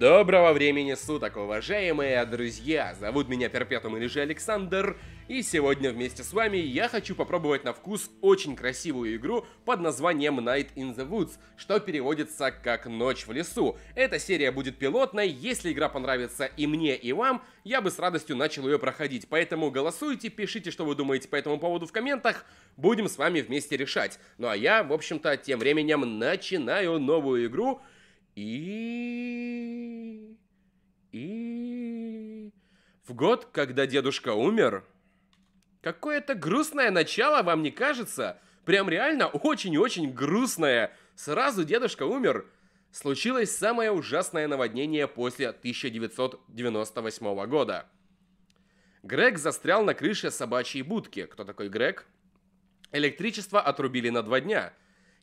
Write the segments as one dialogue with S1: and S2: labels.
S1: Доброго времени суток, уважаемые друзья! Зовут меня Перпетум или же Александр, и сегодня вместе с вами я хочу попробовать на вкус очень красивую игру под названием Night in the Woods, что переводится как «Ночь в лесу». Эта серия будет пилотной, если игра понравится и мне, и вам, я бы с радостью начал ее проходить, поэтому голосуйте, пишите, что вы думаете по этому поводу в комментах, будем с вами вместе решать. Ну а я, в общем-то, тем временем начинаю новую игру — и... И... В год, когда дедушка умер... Какое-то грустное начало, вам не кажется? Прям реально очень-очень грустное. Сразу дедушка умер. Случилось самое ужасное наводнение после 1998 года. Грег застрял на крыше собачьей будки. Кто такой Грег? Электричество отрубили на два дня.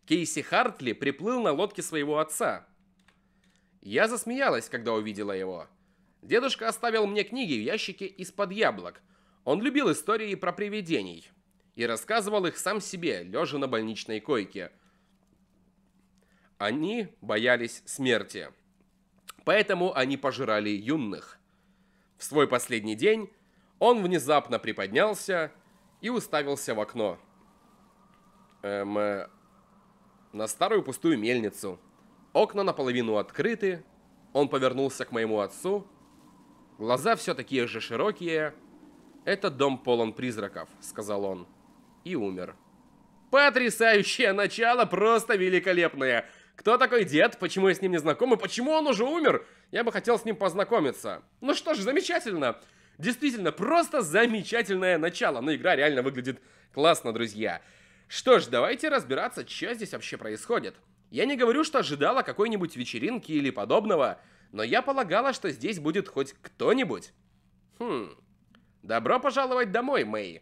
S1: Кейси Хартли приплыл на лодке своего отца. Я засмеялась, когда увидела его. Дедушка оставил мне книги в ящике из-под яблок. Он любил истории про привидений и рассказывал их сам себе, лежа на больничной койке. Они боялись смерти. Поэтому они пожирали юных. В свой последний день он внезапно приподнялся и уставился в окно. Эм, э, на старую пустую мельницу. Окна наполовину открыты. Он повернулся к моему отцу. Глаза все такие же широкие. «Это дом полон призраков», — сказал он. И умер. «Потрясающее начало, просто великолепное! Кто такой дед? Почему я с ним не знаком? И почему он уже умер? Я бы хотел с ним познакомиться». Ну что ж, замечательно! Действительно, просто замечательное начало. Но ну, игра реально выглядит классно, друзья. Что ж, давайте разбираться, что здесь вообще происходит. Я не говорю, что ожидала какой-нибудь вечеринки или подобного, но я полагала, что здесь будет хоть кто-нибудь. Хм. Добро пожаловать домой, Мэй.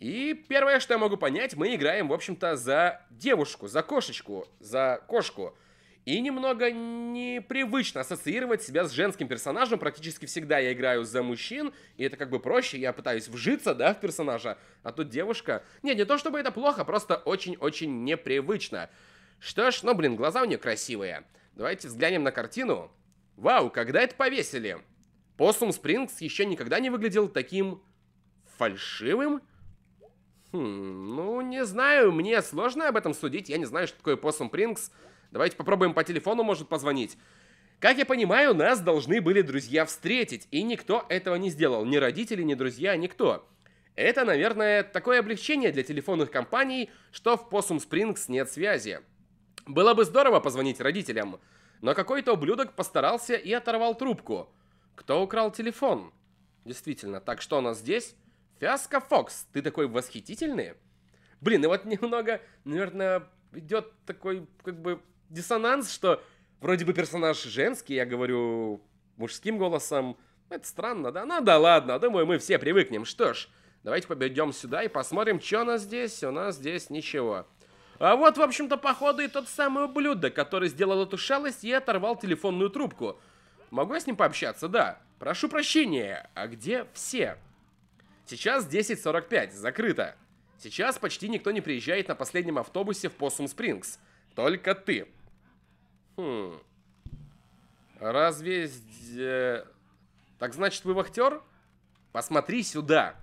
S1: И первое, что я могу понять, мы играем, в общем-то, за девушку, за кошечку, за кошку. И немного непривычно ассоциировать себя с женским персонажем. Практически всегда я играю за мужчин, и это как бы проще, я пытаюсь вжиться, да, в персонажа. А тут девушка... Не, не то чтобы это плохо, просто очень-очень непривычно. Что ж, ну блин, глаза у нее красивые. Давайте взглянем на картину. Вау, когда это повесили? Посум Спрингс еще никогда не выглядел таким фальшивым. Хм, ну, не знаю, мне сложно об этом судить. Я не знаю, что такое Посум Спрингс. Давайте попробуем по телефону, может, позвонить. Как я понимаю, нас должны были друзья встретить, и никто этого не сделал. Ни родители, ни друзья, никто. Это, наверное, такое облегчение для телефонных компаний, что в Possum Springs нет связи. Было бы здорово позвонить родителям, но какой-то ублюдок постарался и оторвал трубку. Кто украл телефон? Действительно, так что у нас здесь? Фиаско Фокс, ты такой восхитительный. Блин, и вот немного, наверное, идет такой, как бы, диссонанс, что вроде бы персонаж женский, я говорю мужским голосом. Это странно, да? Ну да ладно, думаю, мы все привыкнем. Что ж, давайте победем сюда и посмотрим, что у нас здесь. У нас здесь ничего. А вот, в общем-то, походу и тот самый ублюдок, который сделал эту шалость и оторвал телефонную трубку. Могу я с ним пообщаться? Да. Прошу прощения, а где все? Сейчас 10.45, закрыто. Сейчас почти никто не приезжает на последнем автобусе в Поссум Спрингс. Только ты. Хм. Разве... Э, так значит, вы вахтер? Посмотри сюда.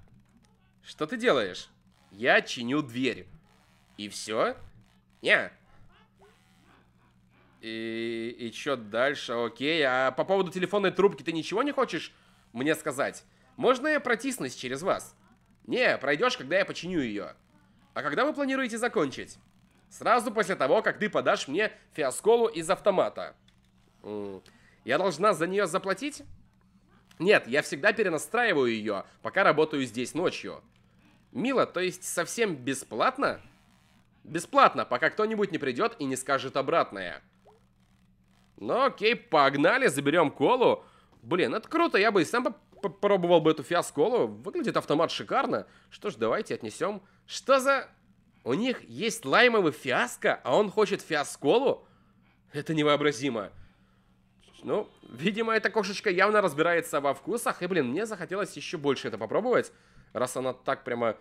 S1: Что ты делаешь? Я чиню дверь. И все? Не. И, и что дальше? Окей. А по поводу телефонной трубки ты ничего не хочешь мне сказать? Можно я протиснусь через вас? Не, пройдешь, когда я починю ее. А когда вы планируете закончить? Сразу после того, как ты подашь мне фиасколу из автомата. Я должна за нее заплатить? Нет, я всегда перенастраиваю ее, пока работаю здесь ночью. Мило, то есть совсем бесплатно? Бесплатно, пока кто-нибудь не придет и не скажет обратное. Ну окей, погнали, заберем колу. Блин, это круто, я бы и сам попробовал бы эту фиасколу. Выглядит автомат шикарно. Что ж, давайте отнесем. Что за... У них есть лаймовый фиаско, а он хочет фиасколу? Это невообразимо. Ну, видимо, эта кошечка явно разбирается во вкусах. И, блин, мне захотелось еще больше это попробовать. Раз она так прямо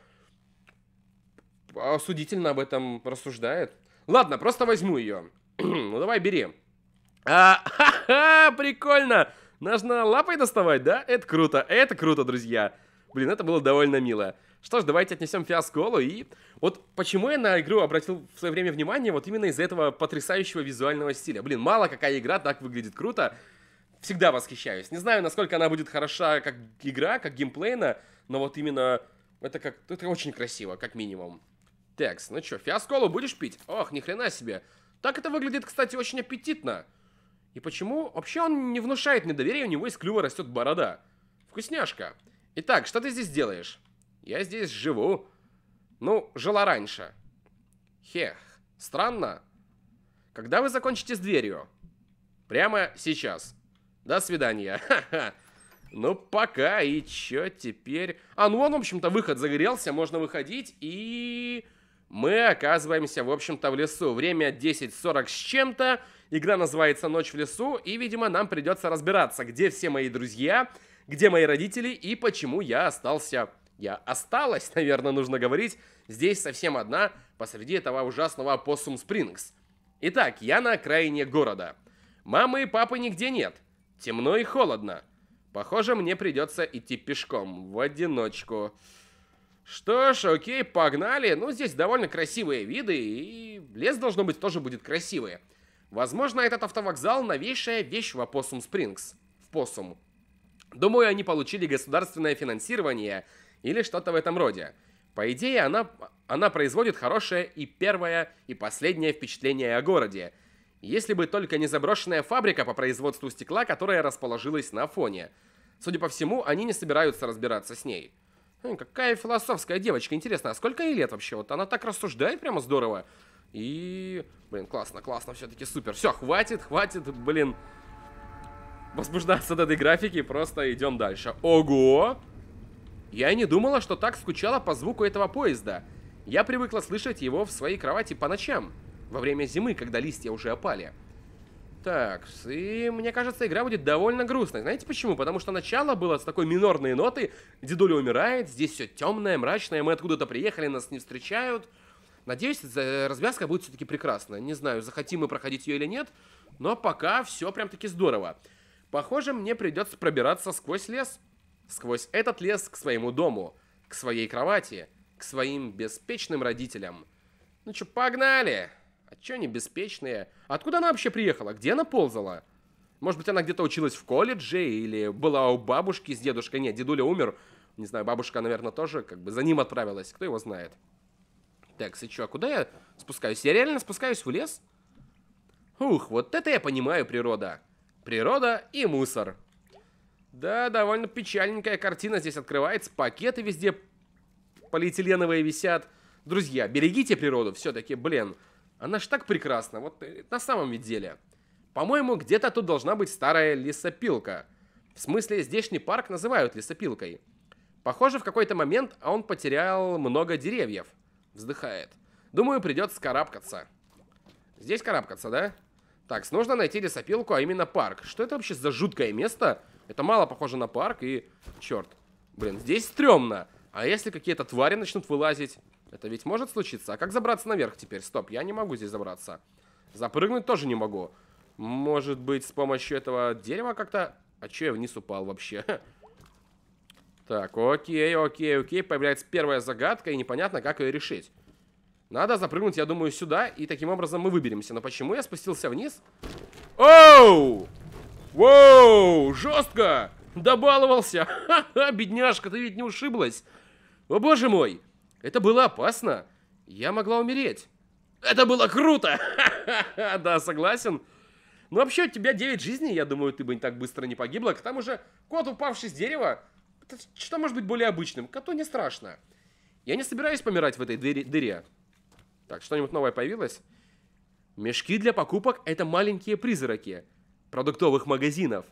S1: а осудительно об этом рассуждает. Ладно, просто возьму ее. ну давай, бери. А, ха-ха, прикольно! Нужно лапой доставать, да? Это круто, это круто, друзья. Блин, это было довольно мило. Что ж, давайте отнесем фиасколу и... Вот почему я на игру обратил в свое время внимание, вот именно из-за этого потрясающего визуального стиля. Блин, мало какая игра так выглядит круто. Всегда восхищаюсь. Не знаю, насколько она будет хороша как игра, как геймплейна, но вот именно это как... Это очень красиво, как минимум. Текс, ну что, фиасколу будешь пить? Ох, ни хрена себе. Так это выглядит, кстати, очень аппетитно. И почему? Вообще он не внушает недоверия, у него из клюва растет борода. Вкусняшка. Итак, что ты здесь делаешь? Я здесь живу. Ну, жила раньше. Хех, странно. Когда вы закончите с дверью? Прямо сейчас. До свидания. Ну, пока. И чё теперь? А, ну он, в общем-то, выход загорелся. Можно выходить и... Мы оказываемся, в общем-то, в лесу. Время 10.40 с чем-то. Игра называется «Ночь в лесу», и, видимо, нам придется разбираться, где все мои друзья, где мои родители и почему я остался... Я осталась, наверное, нужно говорить, здесь совсем одна, посреди этого ужасного Апоссум Спрингс. Итак, я на окраине города. Мамы и папы нигде нет. Темно и холодно. Похоже, мне придется идти пешком, в одиночку. Что ж, окей, погнали. Ну, здесь довольно красивые виды, и лес, должно быть, тоже будет красивый. Возможно, этот автовокзал новейшая вещь в Опоссум Спрингс. В Поссум. Думаю, они получили государственное финансирование или что-то в этом роде. По идее, она, она производит хорошее и первое, и последнее впечатление о городе. Если бы только не заброшенная фабрика по производству стекла, которая расположилась на фоне. Судя по всему, они не собираются разбираться с ней. Какая философская девочка, интересно, а сколько ей лет вообще? Вот она так рассуждает прямо здорово. И, блин, классно, классно, все-таки супер. Все, хватит, хватит, блин, возбуждаться от этой графики, просто идем дальше. Ого! Я не думала, что так скучала по звуку этого поезда. Я привыкла слышать его в своей кровати по ночам, во время зимы, когда листья уже опали. Так, и мне кажется, игра будет довольно грустной. Знаете почему? Потому что начало было с такой минорной ноты. Дедуля умирает, здесь все темное, мрачное, мы откуда-то приехали, нас не встречают. Надеюсь, развязка будет все-таки прекрасная. Не знаю, захотим мы проходить ее или нет, но пока все прям-таки здорово. Похоже, мне придется пробираться сквозь лес. Сквозь этот лес к своему дому, к своей кровати, к своим беспечным родителям. Ну что, погнали! А чё они беспечные? Откуда она вообще приехала? Где она ползала? Может быть, она где-то училась в колледже или была у бабушки с дедушкой? Нет, дедуля умер. Не знаю, бабушка, наверное, тоже как бы за ним отправилась. Кто его знает? Так, и чё, а куда я спускаюсь? Я реально спускаюсь в лес? Ух, вот это я понимаю, природа. Природа и мусор. Да, довольно печальненькая картина здесь открывается. Пакеты везде полиэтиленовые висят. Друзья, берегите природу все-таки, блин. Она же так прекрасна, вот э, на самом деле. По-моему, где-то тут должна быть старая лесопилка. В смысле, здешний парк называют лесопилкой. Похоже, в какой-то момент он потерял много деревьев. Вздыхает. Думаю, придется карабкаться. Здесь карабкаться, да? Так, нужно найти лесопилку, а именно парк. Что это вообще за жуткое место? Это мало похоже на парк и... Черт. Блин, здесь стрёмно. А если какие-то твари начнут вылазить? Это ведь может случиться? А как забраться наверх теперь? Стоп, я не могу здесь забраться. Запрыгнуть тоже не могу. Может быть, с помощью этого дерева как-то... А че я вниз упал вообще? Так, окей, окей, окей. Появляется первая загадка, и непонятно, как ее решить. Надо запрыгнуть, я думаю, сюда, и таким образом мы выберемся. Но почему я спустился вниз? Оу! Воу! Жестко! Добаловался! Ха-ха, бедняжка, ты ведь не ушиблась! О боже мой! Это было опасно. Я могла умереть. Это было круто! да, согласен. Ну, вообще, у тебя 9 жизней, я думаю, ты бы не так быстро не погибла. К тому же, кот, упавший с дерева, что может быть более обычным? Коту не страшно. Я не собираюсь помирать в этой дыре. Так, что-нибудь новое появилось? Мешки для покупок – это маленькие призраки продуктовых магазинов,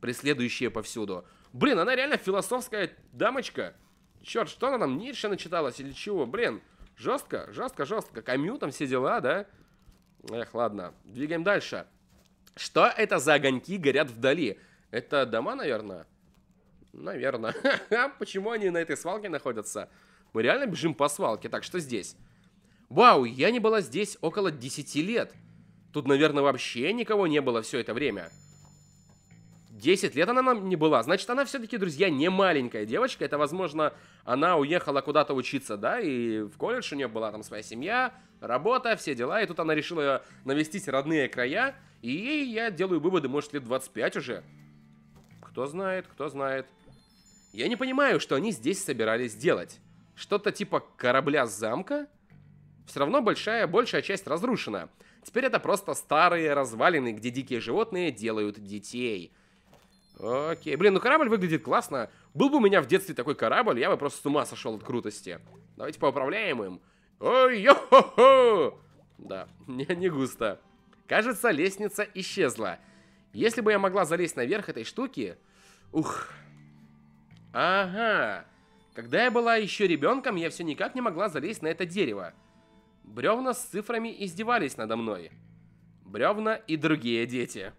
S1: преследующие повсюду. Блин, она реально философская дамочка. Черт, что она там Ницше начиталась или чего? Блин, жестко, жестко, жестко. Камю там все дела, да? Эх, ладно, двигаем дальше. Что это за огоньки горят вдали? Это дома, наверное? Наверное. А почему они на этой свалке находятся? Мы реально бежим по свалке. Так, что здесь? Вау, я не была здесь около 10 лет. Тут, наверное, вообще никого не было все это время. 10 лет она нам не была. Значит, она все-таки, друзья, не маленькая девочка. Это, возможно, она уехала куда-то учиться, да, и в колледж у нее была там своя семья, работа, все дела. И тут она решила навестить родные края. И я делаю выводы, может, лет 25 уже. Кто знает, кто знает. Я не понимаю, что они здесь собирались делать. Что-то типа корабля-замка? с Все равно большая, большая часть разрушена. Теперь это просто старые развалины, где дикие животные делают детей – Окей. Блин, ну корабль выглядит классно. Был бы у меня в детстве такой корабль, я бы просто с ума сошел от крутости. Давайте поуправляем им. ой йо хо хо Да, не, не густо. Кажется, лестница исчезла. Если бы я могла залезть наверх этой штуки... Ух. Ага. Когда я была еще ребенком, я все никак не могла залезть на это дерево. Бревна с цифрами издевались надо мной. Бревна и другие дети.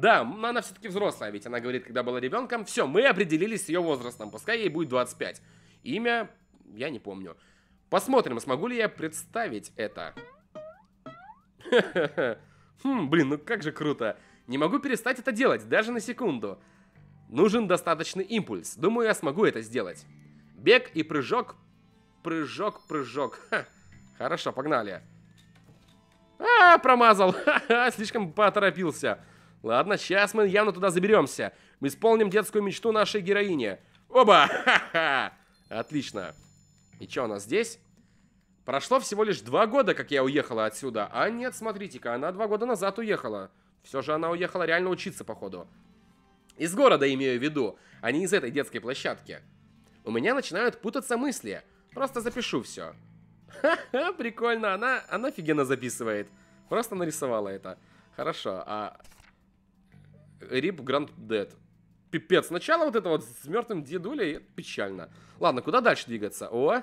S1: Да, но она все-таки взрослая, ведь она говорит, когда была ребенком, все, мы определились с ее возрастом, пускай ей будет 25. Имя я не помню. Посмотрим, смогу ли я представить это. Хм, блин, ну как же круто. Не могу перестать это делать, даже на секунду. Нужен достаточный импульс. Думаю, я смогу это сделать. Бег и прыжок. Прыжок, прыжок. Ха. Хорошо, погнали. А, промазал. Ха -ха, слишком поторопился. Ладно, сейчас мы явно туда заберемся. Мы исполним детскую мечту нашей героини. Оба! Ха-ха! Отлично. И что у нас здесь? Прошло всего лишь два года, как я уехала отсюда. А нет, смотрите-ка, она два года назад уехала. Все же она уехала реально учиться, походу. Из города имею в виду, а не из этой детской площадки. У меня начинают путаться мысли. Просто запишу все. Ха-ха, прикольно, она, она офигенно записывает. Просто нарисовала это. Хорошо, а Рип Гранд Дед. Пипец. Сначала вот это вот с мертвым дедулей, печально. Ладно, куда дальше двигаться? О,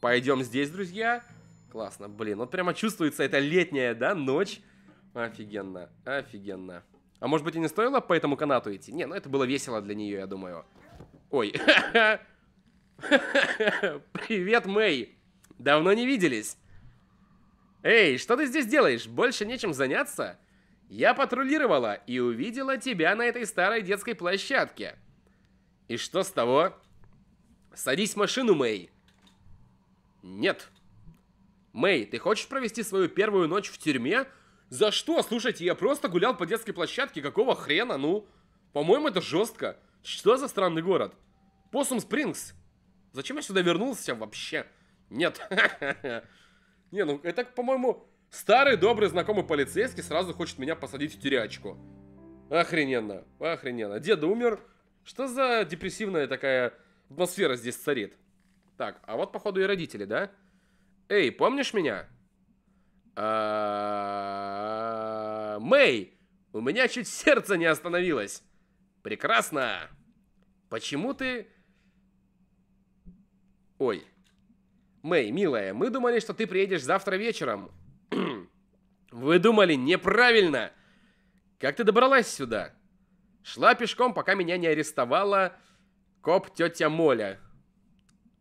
S1: пойдем здесь, друзья. Классно, блин. Вот прямо чувствуется эта летняя, да, ночь. Офигенно, офигенно. А может быть и не стоило по этому канату идти? Не, ну это было весело для нее, я думаю. Ой. Привет, Мэй. Давно не виделись. Эй, что ты здесь делаешь? Больше нечем заняться? Я патрулировала и увидела тебя на этой старой детской площадке. И что с того? Садись в машину, Мэй. Нет. Мэй, ты хочешь провести свою первую ночь в тюрьме? За что? Слушайте, я просто гулял по детской площадке. Какого хрена, ну? По-моему, это жестко. Что за странный город? Посум Спрингс. Зачем я сюда вернулся вообще? Нет. Не, ну это, по-моему, Старый добрый знакомый полицейский сразу хочет меня посадить в тюрячку. Охрененно, охрененно. Деда умер. Что за депрессивная такая атмосфера здесь царит? Так, а вот походу и родители, да? Эй, помнишь меня? А, Мэй, у меня чуть сердце не остановилось. Прекрасно. Почему ты... Ой. Мэй, милая, мы думали, что ты приедешь завтра вечером. Вы думали неправильно! Как ты добралась сюда? Шла пешком, пока меня не арестовала коп тетя Моля.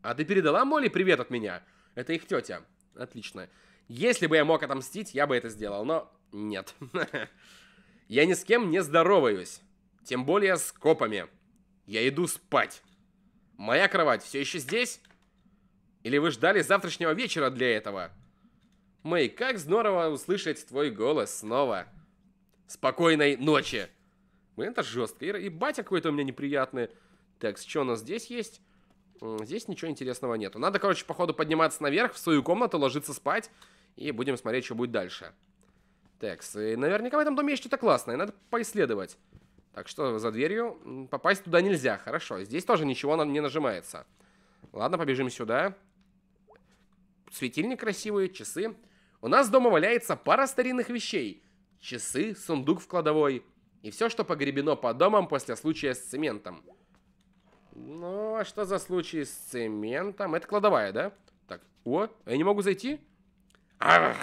S1: А ты передала Моле привет от меня? Это их тетя. Отлично. Если бы я мог отомстить, я бы это сделал, но нет. Я ни с кем не здороваюсь. Тем более с копами. Я иду спать. Моя кровать все еще здесь? Или вы ждали завтрашнего вечера для этого? Мэй, как здорово услышать твой голос снова. Спокойной ночи. Блин, это жестко. И батя какой-то у меня неприятный. Так, что у нас здесь есть? Здесь ничего интересного нету. Надо, короче, походу подниматься наверх, в свою комнату, ложиться спать. И будем смотреть, что будет дальше. Так, наверняка в этом доме есть что-то классное. Надо поисследовать. Так, что за дверью? Попасть туда нельзя. Хорошо. Здесь тоже ничего не нажимается. Ладно, побежим сюда. Светильник красивый, часы. У нас дома валяется пара старинных вещей. Часы, сундук в кладовой и все, что погребено по домам после случая с цементом. Ну, а что за случай с цементом? Это кладовая, да? Так, о, а я не могу зайти? Арх!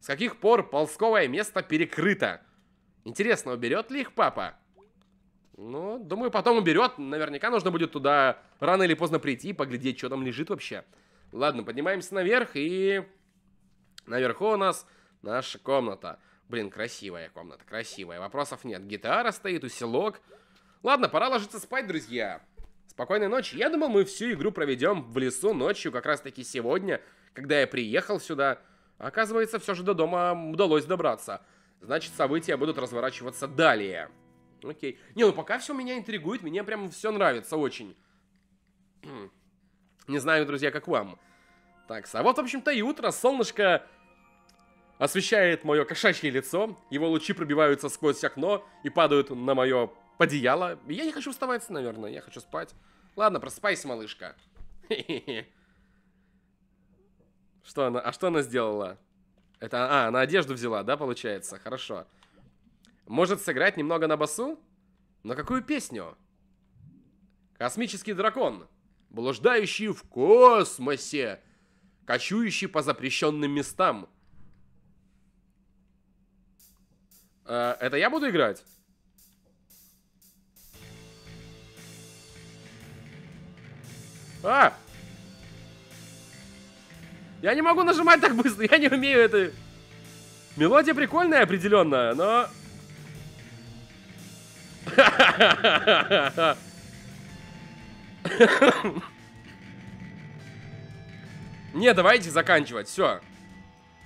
S1: С каких пор ползковое место перекрыто? Интересно, уберет ли их папа? Ну, думаю, потом уберет. Наверняка нужно будет туда рано или поздно прийти и поглядеть, что там лежит вообще. Ладно, поднимаемся наверх и... Наверху у нас наша комната. Блин, красивая комната, красивая. Вопросов нет. Гитара стоит, усилок. Ладно, пора ложиться спать, друзья. Спокойной ночи. Я думал, мы всю игру проведем в лесу ночью, как раз таки сегодня, когда я приехал сюда. Оказывается, все же до дома удалось добраться. Значит, события будут разворачиваться далее. Окей. Не, ну пока все меня интригует, мне прям все нравится очень. Не знаю, друзья, как вам. Так, а вот, в общем-то, и утро, солнышко освещает мое кошачье лицо, его лучи пробиваются сквозь окно и падают на мое подеяло. Я не хочу вставать, наверное, я хочу спать. Ладно, просыпайся, малышка. Что она, а что она сделала? Это, а, она одежду взяла, да, получается? Хорошо. Может сыграть немного на басу? На какую песню? Космический дракон, блуждающий в космосе, кочующий по запрещенным местам – Э, это я буду играть? А! Я не могу нажимать так быстро, я не умею это... Мелодия прикольная определенная, но... Не, давайте заканчивать, все.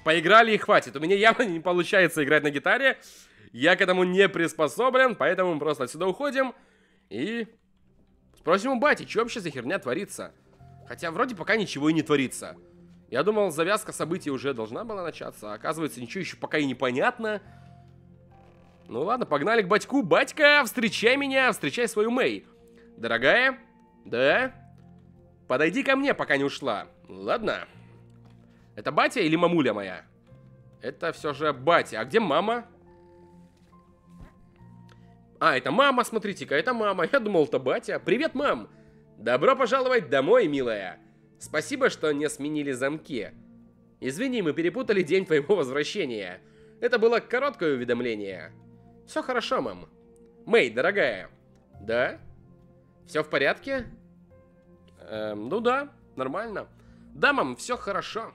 S1: Поиграли и хватит. У меня явно не получается играть на гитаре. Я к этому не приспособлен, поэтому мы просто отсюда уходим. И спросим у бати, что вообще за херня творится. Хотя вроде пока ничего и не творится. Я думал, завязка событий уже должна была начаться, а оказывается, ничего еще пока и непонятно. Ну ладно, погнали к батьку. Батька, встречай меня, встречай свою Мэй. Дорогая, да? Подойди ко мне, пока не ушла. Ладно. Это батя или мамуля моя? Это все же батя. А где мама? А, это мама, смотрите-ка, это мама. Я думал, это батя. Привет, мам! Добро пожаловать домой, милая. Спасибо, что не сменили замки. Извини, мы перепутали день твоего возвращения. Это было короткое уведомление. Все хорошо, мам. Мэй, дорогая. Да? Все в порядке? Эм, ну да, нормально. Да, мам, все хорошо.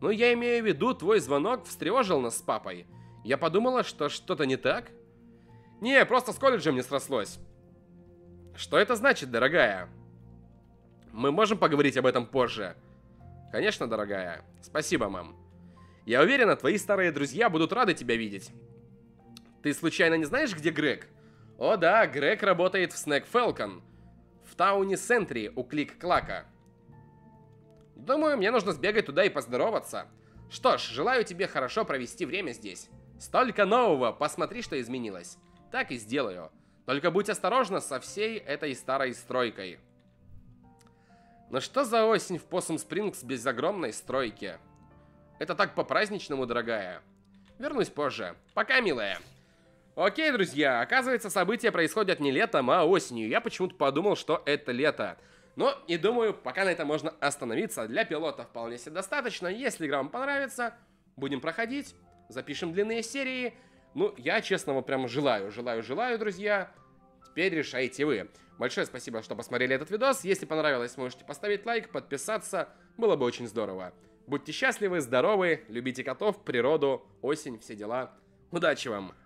S1: Но «Ну, я имею в виду, твой звонок встревожил нас с папой. Я подумала, что что-то не так. Не, просто с колледжем не срослось. Что это значит, дорогая? Мы можем поговорить об этом позже. Конечно, дорогая. Спасибо, мам. Я уверена, твои старые друзья будут рады тебя видеть. Ты случайно не знаешь, где Грег? О да, Грег работает в Снэк Фелкон В Тауне Сентри у Клик Клака. Думаю, мне нужно сбегать туда и поздороваться. Что ж, желаю тебе хорошо провести время здесь. Столько нового, посмотри, что изменилось. Так и сделаю. Только будь осторожна со всей этой старой стройкой. Но ну что за осень в Посум Спрингс без огромной стройки? Это так по-праздничному, дорогая. Вернусь позже. Пока, милая. Окей, друзья, оказывается, события происходят не летом, а осенью. Я почему-то подумал, что это лето. Но и думаю, пока на этом можно остановиться. Для пилота вполне себе достаточно. Если игра вам понравится, будем проходить, запишем длинные серии. Ну, я честно вот прямо желаю, желаю, желаю, друзья. Теперь решайте вы. Большое спасибо, что посмотрели этот видос. Если понравилось, можете поставить лайк, подписаться. Было бы очень здорово. Будьте счастливы, здоровы, любите котов, природу, осень, все дела. Удачи вам!